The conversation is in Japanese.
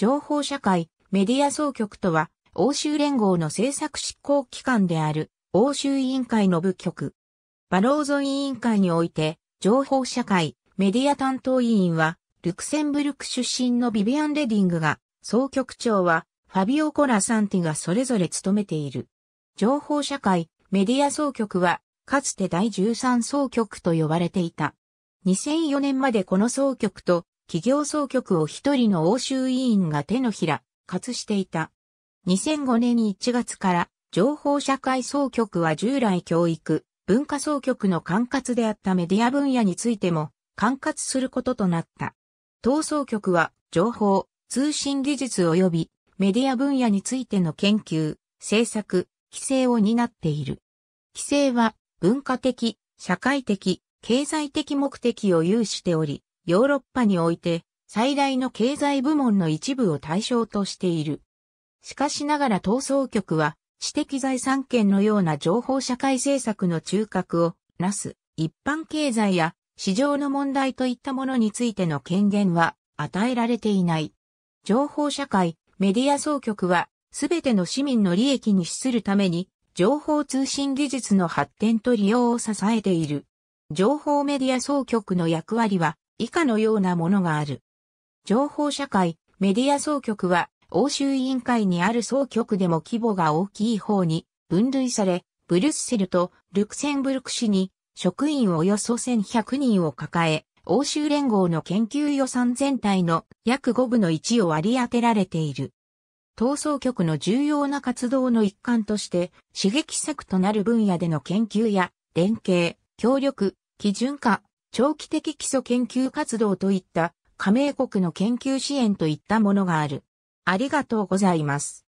情報社会、メディア総局とは、欧州連合の政策執行機関である、欧州委員会の部局。バローゾ委員会において、情報社会、メディア担当委員は、ルクセンブルク出身のビビアン・レディングが、総局長は、ファビオ・コラ・サンティがそれぞれ務めている。情報社会、メディア総局は、かつて第13総局と呼ばれていた。2004年までこの総局と企業総局を一人の欧州委員が手のひら、活していた。2005年1月から情報社会総局は従来教育、文化総局の管轄であったメディア分野についても管轄することとなった。当総局は情報、通信技術及びメディア分野についての研究、政策、規制を担っている。規制は文化的、社会的、経済的目的を有しており、ヨーロッパにおいて最大の経済部門の一部を対象としている。しかしながら闘争局は知的財産権のような情報社会政策の中核をなす一般経済や市場の問題といったものについての権限は与えられていない。情報社会、メディア総局はすべての市民の利益に資するために情報通信技術の発展と利用を支えている。情報メディア総局の役割は以下のようなものがある。情報社会、メディア総局は、欧州委員会にある総局でも規模が大きい方に分類され、ブリュッセルとルクセンブルク市に職員およそ1100人を抱え、欧州連合の研究予算全体の約5分の1を割り当てられている。闘争局の重要な活動の一環として、刺激策となる分野での研究や、連携、協力、基準化、長期的基礎研究活動といった加盟国の研究支援といったものがある。ありがとうございます。